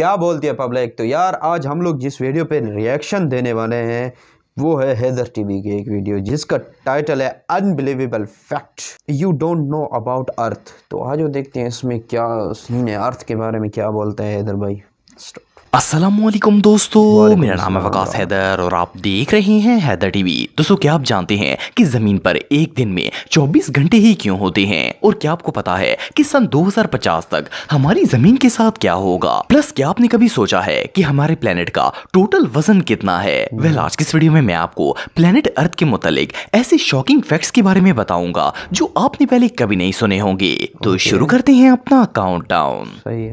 क्या बोलती है पब्लिक तो यार आज हम लोग जिस वीडियो पे रिएक्शन देने वाले हैं वो है हैदर टीवी की एक वीडियो जिसका टाइटल है unbelievable fact you don't know about earth तो आज वो देखते हैं इसमें क्या सीन है अर्थ के बारे में क्या बोलते हैं हैदर भाई असलम दोस्तों मेरा नाम है वकास हैदर और आप देख रहे हैं हैदर टीवी दोस्तों क्या आप जानते हैं कि ज़मीन पर एक दिन में 24 घंटे ही क्यों होते हैं और क्या आपको पता है कि सन 2050 तक हमारी ज़मीन के साथ क्या होगा प्लस क्या आपने कभी सोचा है कि हमारे प्लेनेट का टोटल वजन कितना है हम्म। वह आज की इस वीडियो में मैं आपको प्लेनेट अर्थ के मुतालिक ऐसे शॉकिंग फैक्ट्स के बारे में बताऊंगा जो आपने पहले कभी नहीं सुने होंगे तो शुरू करते हैं अपना काउंट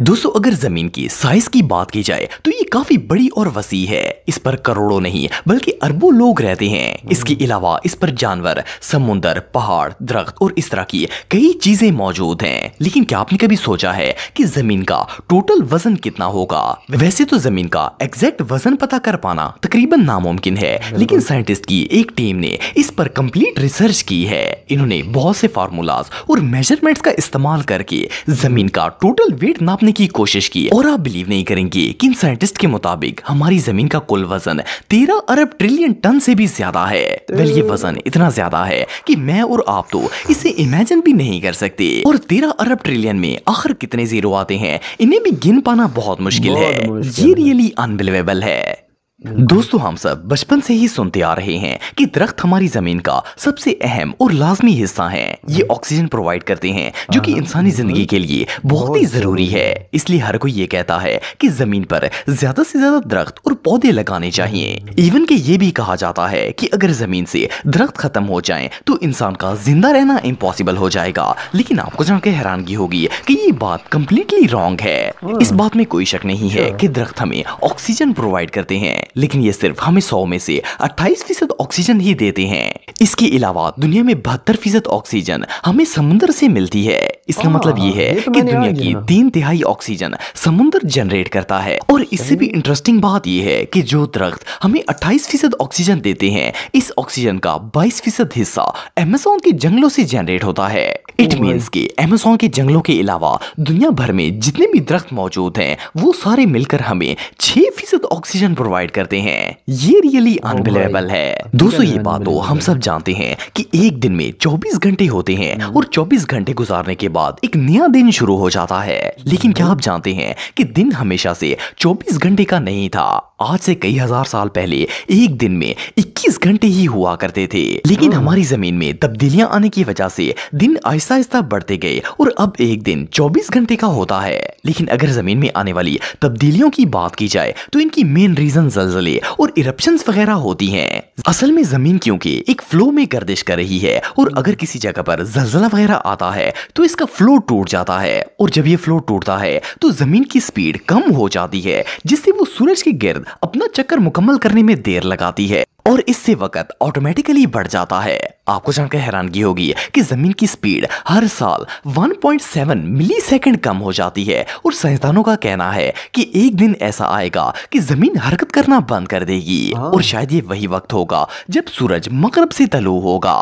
दोस्तों अगर जमीन की साइज की बात की जाए तो ये काफी बड़ी और वसी है इस पर करोड़ों नहीं बल्कि अरबों लोग रहते हैं इसके अलावा इस पर जानवर समुंदर पहाड़ दरख्त और इस तरह की कई चीजें मौजूद हैं लेकिन क्या आपने कभी सोचा है कि जमीन का टोटल वजन कितना होगा वैसे तो जमीन का एग्जैक्ट वजन पता कर पाना तकरीबन नामुमकिन है लेकिन साइंटिस्ट की एक टीम ने इस पर कंप्लीट रिसर्च की है इन्होंने बहुत से फार्मूलाज और मेजरमेंट्स का इस्तेमाल करके जमीन का टोटल वेट नापने की कोशिश की और आप बिलीव नहीं करेंगे कि साइंटिस्ट के मुताबिक हमारी जमीन का कुल वजन तेरह अरब ट्रिलियन टन से भी ज्यादा है वेल ये वजन इतना ज्यादा है कि मैं और आप तो इसे इमेजिन भी नहीं कर सकते और तेरह अरब ट्रिलियन में आखिर कितने जीरो आते हैं इन्हें भी गिन पाना बहुत मुश्किल बहुत है मुश्किल ये रियली अनबिलीवेबल है दोस्तों हम सब बचपन से ही सुनते आ रहे हैं कि दरख्त हमारी जमीन का सबसे अहम और लाजमी हिस्सा है ये ऑक्सीजन प्रोवाइड करते हैं जो कि हाँ, इंसानी जिंदगी के लिए बहुत ही जरूरी है इसलिए हर कोई ये कहता है कि जमीन पर ज्यादा से ज्यादा दरख्त और पौधे लगाने चाहिए इवन के ये भी कहा जाता है की अगर जमीन से दरख्त खत्म हो जाए तो इंसान का जिंदा रहना इम्पॉसिबल हो जाएगा लेकिन आपको जानकर हैरानगी होगी की ये बात कम्प्लीटली रॉन्ग है हाँ। इस बात में कोई शक नहीं है अच्छा। की दरख्त हमें ऑक्सीजन प्रोवाइड करते हैं लेकिन ये सिर्फ हमें सौ में से अट्ठाईस फीसद ऑक्सीजन ही देते हैं इसके अलावा दुनिया में बहत्तर फीसद ऑक्सीजन हमें समुद्र से मिलती है इसका मतलब हाँ, ये है ये तो कि दुनिया की तीन तिहाई ऑक्सीजन समुद्र जनरेट करता है और इससे भी इंटरेस्टिंग बात यह है कि जो दरख्त हमें अट्ठाईस फीसद ऑक्सीजन देते हैं इस ऑक्सीजन का बाईस फीसद हिस्सा एमेजोन के जंगलों से जनरेट होता है इट मीन्स oh कि एमेजोन के जंगलों के अलावा दुनिया भर में जितने भी दरख्त मौजूद हैं वो सारे मिलकर हमें छह फीसद ऑक्सीजन प्रोवाइड करते हैं ये रियली अनबिलेबल oh है दोस्तों ये बात तो हम सब जानते हैं कि एक दिन में 24 घंटे होते हैं hmm. और 24 घंटे गुजारने के बाद एक नया दिन शुरू हो जाता है लेकिन क्या आप जानते हैं कि दिन हमेशा से 24 घंटे का नहीं था आज से कई हजार साल पहले एक दिन में 21 घंटे ही हुआ करते थे लेकिन hmm. हमारी जमीन में तब्दीलियां आने की वजह से दिन आहिस्ता आहिस्ता बढ़ते गए और अब एक दिन 24 घंटे का होता है लेकिन अगर जमीन में आने वाली तब्दीलियों की बात की जाए तो इनकी मेन रीजन जलजले और इरप्शन वगैरह होती हैं असल में जमीन क्योंकि एक फ्लो में गर्दिश कर रही है और अगर किसी जगह पर जलजला वगैरह आता है तो इसका फ्लो टूट जाता है और जब ये फ्लो टूटता है तो जमीन की स्पीड कम हो जाती है जिससे वो सूरज के गिर्द अपना चक्कर मुकम्मल करने में देर लगाती है और इससे वक्त ऑटोमेटिकली बढ़ जाता है आपको जानकर हैरानगी होगी कि जमीन की स्पीड हर साल 1.7 मिली सेकेंड कम हो जाती है और साइंसदानों का कहना है कि एक दिन ऐसा आएगा कि जमीन हरकत करना बंद कर देगी हाँ। और शायद ये वही वक्त होगा जब सूरज मकरब से तलू होगा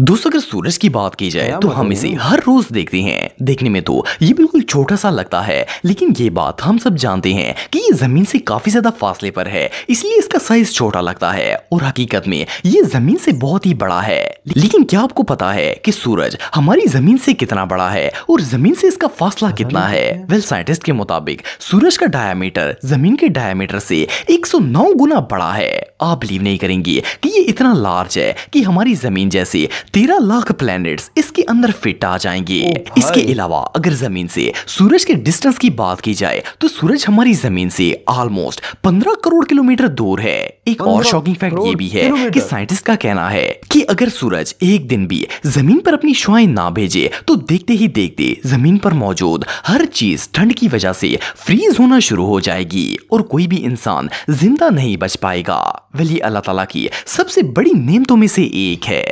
दोस्तों अगर सूरज की बात की जाए तो हम इसे हर रोज देखते हैं देखने में तो ये बिल्कुल छोटा सा लगता है लेकिन ये बात हम सब जानते हैं कि ये जमीन से काफी ज्यादा फासले पर है इसलिए इसका साइज छोटा लगता है और हकीकत में ये जमीन से बहुत ही बड़ा है लेकिन क्या आपको पता है कि सूरज हमारी जमीन से कितना बड़ा है और जमीन से इसका फासला कितना है वेल साइंटिस्ट के मुताबिक सूरज का डायमीटर जमीन के डायमीटर से नौ गुना बड़ा है आप बिलीव नहीं करेंगे की ये इतना लार्ज है की हमारी जमीन जैसे तेरह लाख प्लैनेट्स इसके अंदर फिट आ जाएंगे इसके अलावा अगर जमीन से सूरज के डिस्टेंस की बात की जाए तो सूरज हमारी जमीन से ऑलमोस्ट पंद्रह करोड़ किलोमीटर दूर है एक और शॉकिंग फैक्ट ये भी है कि साइंटिस्ट का कहना है कि अगर सूरज एक दिन भी जमीन पर अपनी श्वाई ना भेजे तो देखते ही देखते जमीन पर मौजूद हर चीज ठंड की वजह से फ्रीज होना शुरू हो जाएगी और कोई भी इंसान जिंदा नहीं बच पाएगा वली अल्लाह ताला की सबसे बड़ी नियमतों में से एक है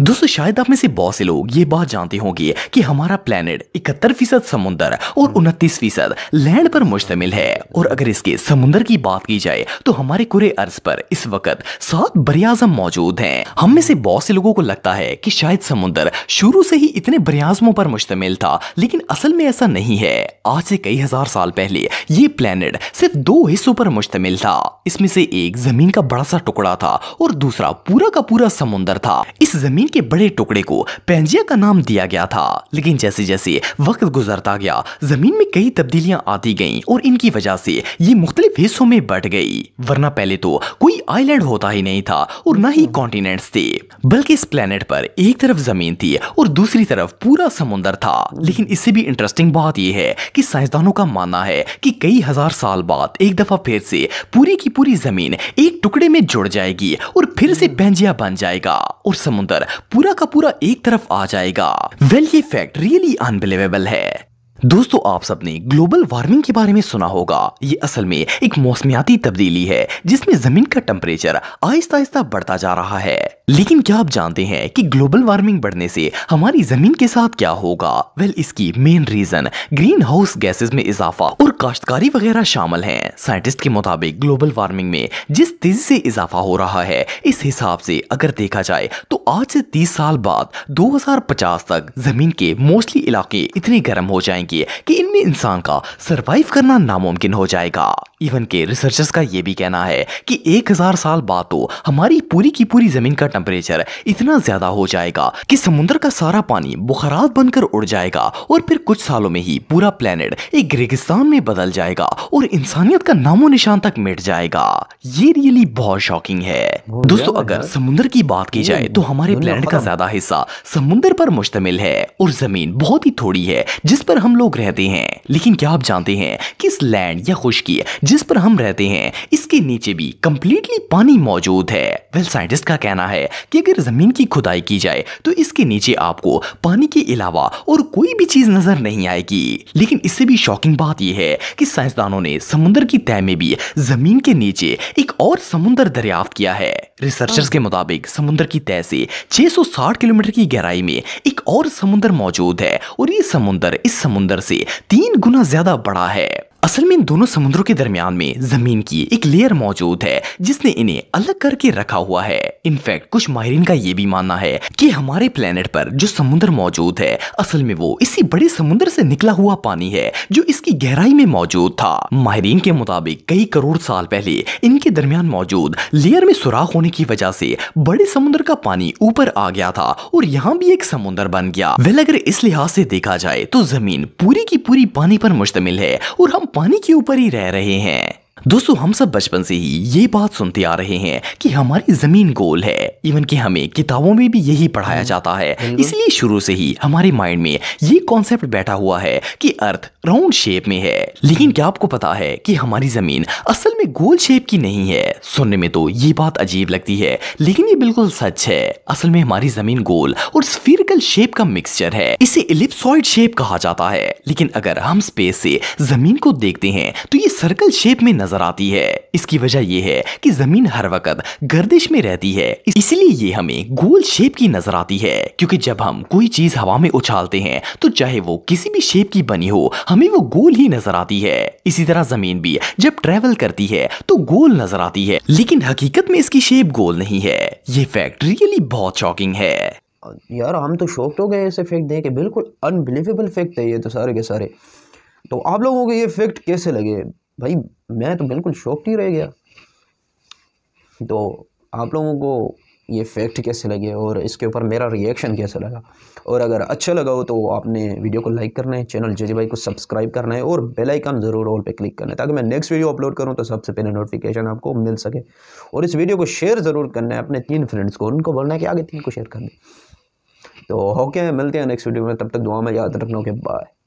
दोस्तों शायद आप में से बहुत से लोग ये बात जानते होंगे कि हमारा प्लेनेट इकहत्तर फीसद समुद्र और उनतीस फीसद लैंड पर मुश्तमिल है और अगर इसके समुद्र की बात की जाए तो हमारे कुरे अर्ज पर इस वक्त सात बरियाजम मौजूद हैं हम में से बहुत से लोगों को लगता है कि शायद समुद्र शुरू से ही इतने बरियाजमों पर मुश्तमिल था लेकिन असल में ऐसा नहीं है आज से कई हजार साल पहले ये प्लेनेट सिर्फ दो हिस्सों पर मुश्तमिल था इसमें से एक जमीन का बड़ा सा टुकड़ा था और दूसरा पूरा का पूरा समुन्दर था इस जमीन के बड़े टुकड़े को पेंजिया का नाम दिया गया था लेकिन जैसे जैसे वक्त गुजरता गया जमीन में कई तब्दीलियां आती गईं और इनकी वजह से ये मुख्तलिफ हिस्सों में बट गई वरना पहले तो कोई आइलैंड होता ही नहीं था और ना ही कॉन्टिनेंट थे बल्कि इस प्लेनेट पर एक तरफ जमीन थी और दूसरी तरफ पूरा समुन्दर था लेकिन इससे भी इंटरेस्टिंग बात यह है कि साइंसदानों का मानना है कि कई हजार साल बाद एक दफा फिर से पूरी की पूरी जमीन एक टुकड़े में जुड़ जाएगी और फिर से पेंजिया बन जाएगा और समुद्र पूरा का पूरा एक तरफ आ जाएगा वेल well, ये फैक्ट रियली अनबिलीवेबल है दोस्तों आप सबने ग्लोबल वार्मिंग के बारे में सुना होगा ये असल में एक मौसमियाती तब्दीली है जिसमें जमीन का टेम्परेचर आहिस्ता आहिस्ता बढ़ता जा रहा है लेकिन क्या आप जानते हैं कि ग्लोबल वार्मिंग बढ़ने से हमारी जमीन के साथ क्या होगा वेल well, इसकी main reason green house gases में इजाफा और काश्तकारी वगैरह शामिल है साइंटिस्ट के मुताबिक ग्लोबल वार्मिंग में जिस तेजी से इजाफा हो रहा है इस हिसाब से अगर देखा जाए तो आज से तीस साल बाद दो तक जमीन के मोस्टली इलाके इतने गर्म हो जाएंगे है कि इनमें इंसान का सर्वाइव करना नामुमकिन हो जाएगा इवन के रिसर्चर्स का ये भी कहना है कि 1000 साल बाद तो हमारी पूरी की पूरी ज़मीन का टेम्परेचर इतना ज़्यादा हो जाएगा कि समुद्र का सारा पानी बुखारात बनकर उड़ जाएगा और फिर कुछ सालों में ही पूरा प्लेनेट एक रेगिस्तान में बदल जाएगा और इंसानियत का नामो निशान तक मिट जाएगा ये रियली बहुत शॉकिंग है दोस्तों अगर समुद्र की बात की जाए तो हमारे प्लेनेट का ज़्यादा हिस्सा समुद्र पर मुश्तमिल है और ज़मीन बहुत ही थोड़ी है जिस पर हम लोग रहते हैं लेकिन क्या आप जानते हैं कि इस लैंड या खुश्की जिस पर हम रहते हैं इसके नीचे भी कंप्लीटली पानी मौजूद है वेल well, साइंटिस्ट का कहना है कि अगर ज़मीन की खुदाई की जाए तो इसके नीचे आपको पानी के अलावा और कोई भी चीज़ नज़र नहीं आएगी लेकिन इससे भी शॉकिंग बात यह है कि साइंसदानों ने समुद्र की तय में भी ज़मीन के नीचे एक और समुद्र दरियाफ्त किया है रिसर्चर्स के मुताबिक समुद्र की तय से 660 किलोमीटर की गहराई में एक और समुद्र मौजूद है और ये समुद्र इस समुद्र से तीन गुना ज्यादा बड़ा है असल में इन दोनों समुद्रों के दरमियान में जमीन की एक लेयर मौजूद है जिसने इन्हें अलग करके रखा हुआ है इनफैक्ट कुछ माहरीन का ये भी मानना है कि हमारे प्लेनेट पर जो समुद्र मौजूद है असल में वो इसी बड़े समुद्र से निकला हुआ पानी है जो इसकी गहराई में मौजूद था माहरीन के मुताबिक कई करोड़ साल पहले इनके दरमियान मौजूद लेयर में सुराख होने की वजह से बड़े समुद्र का पानी ऊपर आ गया था और यहाँ भी एक समुन्द्र बन गया वेल अगर इस लिहाज से देखा जाए तो जमीन पूरी की पूरी पानी पर मुश्तमिल है और हम पानी के ऊपर ही रह रहे हैं दोस्तों हम सब बचपन से ही ये बात सुनते आ रहे हैं कि हमारी ज़मीन गोल है इवन कि हमें किताबों में भी यही पढ़ाया हम्म। जाता है इसलिए शुरू से ही हमारे माइंड में ये कॉन्सेप्ट बैठा हुआ है कि अर्थ राउंड शेप में है लेकिन क्या आपको पता है कि हमारी ज़मीन असल में गोल शेप की नहीं है सुनने में तो ये बात अजीब लगती है लेकिन ये बिल्कुल सच है असल में हमारी ज़मीन गोल और स्फीरिकल शेप का मिक्सचर है इसे इलिप्सॉइड शेप कहा जाता है लेकिन अगर हम स्पेस से ज़मीन को देखते हैं तो ये सर्कल शेप में नजर नजर आती है इसकी वजह यह है कि जमीन हर वक्त गर्दिश में रहती है इसलिए ये हमें गोल शेप की नजर आती है क्योंकि जब हम कोई चीज हवा में उछालते हैं तो चाहे वो किसी भी शेप की बनी हो हमें वो गोल ही नजर आती है इसी तरह जमीन भी जब ट्रेवल करती है तो गोल नजर आती है लेकिन हकीकत में इसकी शेप गोल नहीं है ये फैक्ट रियली बहुत शॉकिंग है यार हम तो शॉक्ड हो गए ऐसे फैक्ट देख के बिल्कुल अनबिलीवेबल फैक्ट है ये तो सारे के सारे तो आप लोगों को ये फैक्ट कैसे लगे भाई मैं तो बिल्कुल शौक ही रह गया तो आप लोगों को ये फैक्ट कैसे लगे और इसके ऊपर मेरा रिएक्शन कैसा लगा और अगर अच्छा लगा हो तो आपने वीडियो को लाइक करना है चैनल जजे भाई को सब्सक्राइब करना है और बेल आइकन ज़रूर ऑल पे क्लिक करना है ताकि मैं नेक्स्ट वीडियो अपलोड करूं तो सबसे पहले नोटिफिकेशन आपको मिल सके और इस वीडियो को शेयर ज़रूर करना है अपने तीन फ्रेंड्स को उनको बोलना है कि आगे तीन को शेयर करना तो ओके मिलते हैं नेक्स्ट वीडियो में तब तक दुआ में याद रखना ओके बाय